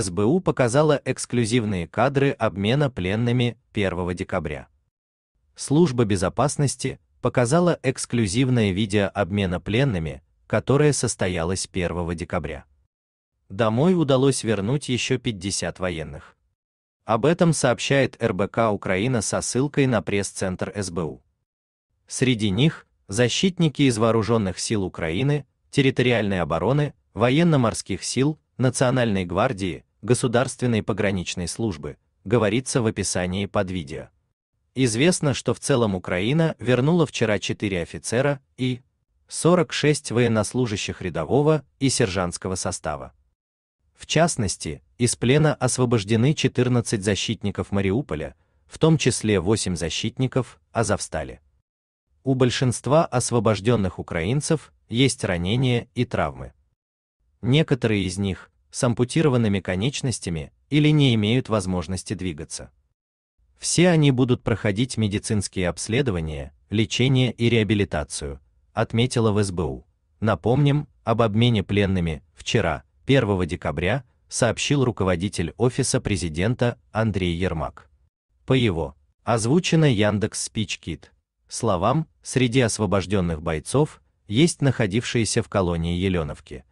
СБУ показала эксклюзивные кадры обмена пленными 1 декабря. Служба безопасности показала эксклюзивное видео обмена пленными, которое состоялось 1 декабря. Домой удалось вернуть еще 50 военных. Об этом сообщает РБК Украина со ссылкой на пресс-центр СБУ. Среди них защитники из вооруженных сил Украины, территориальной обороны, военно-морских сил, Национальной гвардии, Государственной пограничной службы, говорится в описании под видео. Известно, что в целом Украина вернула вчера 4 офицера и 46 военнослужащих рядового и сержантского состава. В частности, из плена освобождены 14 защитников Мариуполя, в том числе 8 защитников Азовстали. У большинства освобожденных украинцев есть ранения и травмы. Некоторые из них с ампутированными конечностями или не имеют возможности двигаться. Все они будут проходить медицинские обследования, лечение и реабилитацию, отметила в СБУ. Напомним об обмене пленными вчера, 1 декабря, сообщил руководитель офиса президента Андрей Ермак. По его озвучено Яндекс Спичкит словам, среди освобожденных бойцов есть находившиеся в колонии Еленовки –